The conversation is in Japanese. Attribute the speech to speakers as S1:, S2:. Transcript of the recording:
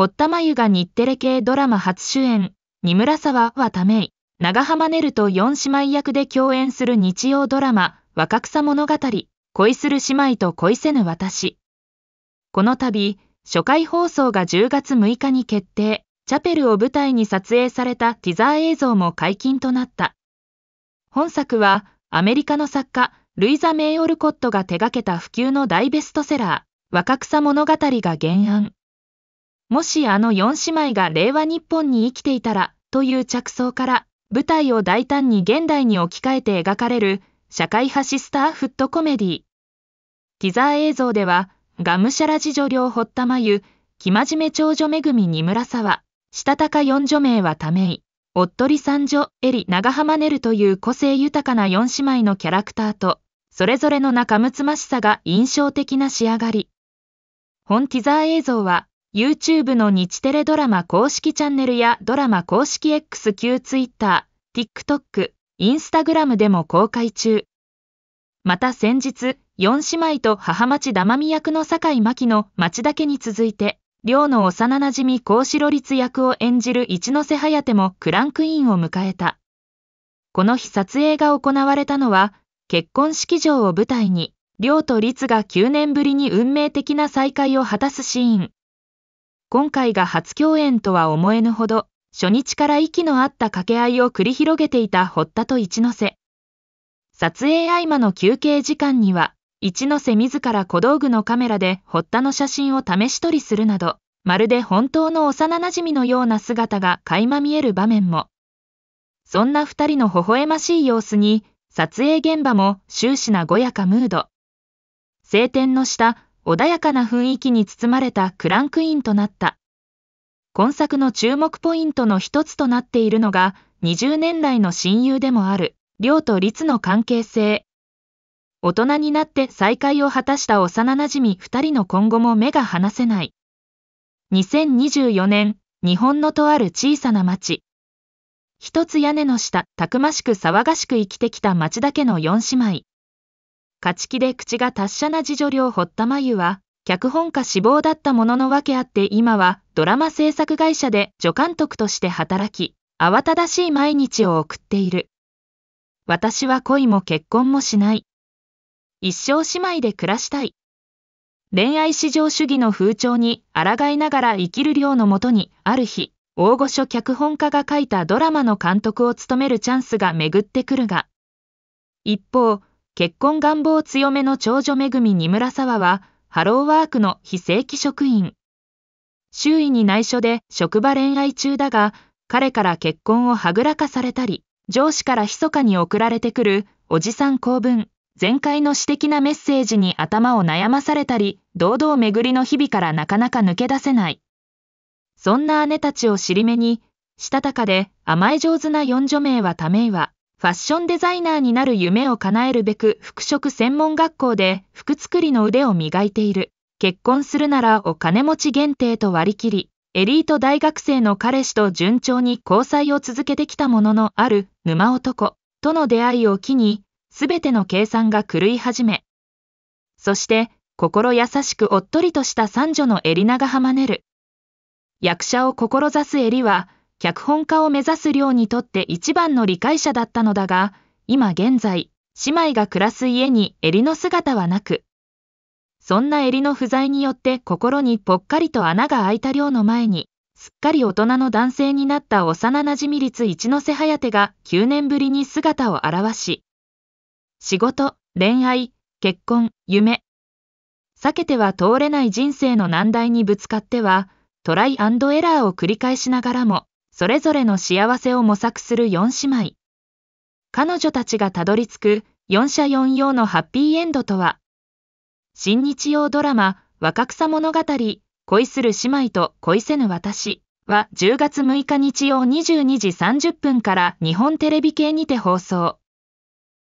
S1: 堀田真由が日テレ系ドラマ初主演、二村沢はためい、長浜ねると四姉妹役で共演する日曜ドラマ、若草物語、恋する姉妹と恋せぬ私。この度、初回放送が10月6日に決定、チャペルを舞台に撮影されたティザー映像も解禁となった。本作は、アメリカの作家、ルイザ・メイオルコットが手掛けた普及の大ベストセラー、若草物語が原案。もしあの4姉妹が令和日本に生きていたらという着想から舞台を大胆に現代に置き換えて描かれる社会派シスターフットコメディティザー映像ではがむしゃら次女両堀田真由生真面目長女恵み二村沢したたか四女名はためいおっとり三女エリ長浜ねるという個性豊かな四姉妹のキャラクターとそれぞれの仲睦ましさが印象的な仕上がり本ティザー映像は YouTube の日テレドラマ公式チャンネルやドラマ公式 XQ Twitter、TikTok、Instagram でも公開中。また先日、四姉妹と母町だ美役の酒井真紀の町だけに続いて、寮の幼馴染み幸四郎律役を演じる一ノ瀬颯もクランクインを迎えた。この日撮影が行われたのは、結婚式場を舞台に、亮と律が9年ぶりに運命的な再会を果たすシーン。今回が初共演とは思えぬほど、初日から息の合った掛け合いを繰り広げていた堀田と一ノ瀬。撮影合間の休憩時間には、一ノ瀬自ら小道具のカメラで堀田の写真を試し撮りするなど、まるで本当の幼馴染のような姿が垣間見える場面も。そんな二人の微笑ましい様子に、撮影現場も終始なごやかムード。晴天の下、穏やかな雰囲気に包まれたクランクインとなった。今作の注目ポイントの一つとなっているのが、20年来の親友でもある、亮と律の関係性。大人になって再会を果たした幼なじみ二人の今後も目が離せない。2024年、日本のとある小さな町。一つ屋根の下、たくましく騒がしく生きてきた町だけの4姉妹。勝ち気で口が達者な自助寮堀田真由は、脚本家志望だったものの訳あって今はドラマ制作会社で助監督として働き、慌ただしい毎日を送っている。私は恋も結婚もしない。一生姉妹で暮らしたい。恋愛至上主義の風潮に抗いながら生きる量のもとに、ある日、大御所脚本家が書いたドラマの監督を務めるチャンスが巡ってくるが、一方、結婚願望強めの長女恵み二村沢は、ハローワークの非正規職員。周囲に内緒で職場恋愛中だが、彼から結婚をはぐらかされたり、上司から密かに送られてくるおじさん公文、全開の私的なメッセージに頭を悩まされたり、堂々巡りの日々からなかなか抜け出せない。そんな姉たちを尻目に、したたかで甘え上手な四女名はためいは、ファッションデザイナーになる夢を叶えるべく服飾専門学校で服作りの腕を磨いている。結婚するならお金持ち限定と割り切り、エリート大学生の彼氏と順調に交際を続けてきたもののある沼男との出会いを機に、すべての計算が狂い始め。そして、心優しくおっとりとした三女のエリナがハマる。役者を志すエリは、脚本家を目指す寮にとって一番の理解者だったのだが、今現在、姉妹が暮らす家に襟の姿はなく、そんな襟の不在によって心にぽっかりと穴が開いた寮の前に、すっかり大人の男性になった幼馴染率一ノ瀬颯が9年ぶりに姿を現し、仕事、恋愛、結婚、夢、避けては通れない人生の難題にぶつかっては、トライエラーを繰り返しながらも、それぞれの幸せを模索する4姉妹。彼女たちがたどり着く4社4用のハッピーエンドとは、新日曜ドラマ、若草物語、恋する姉妹と恋せぬ私は10月6日日曜22時30分から日本テレビ系にて放送。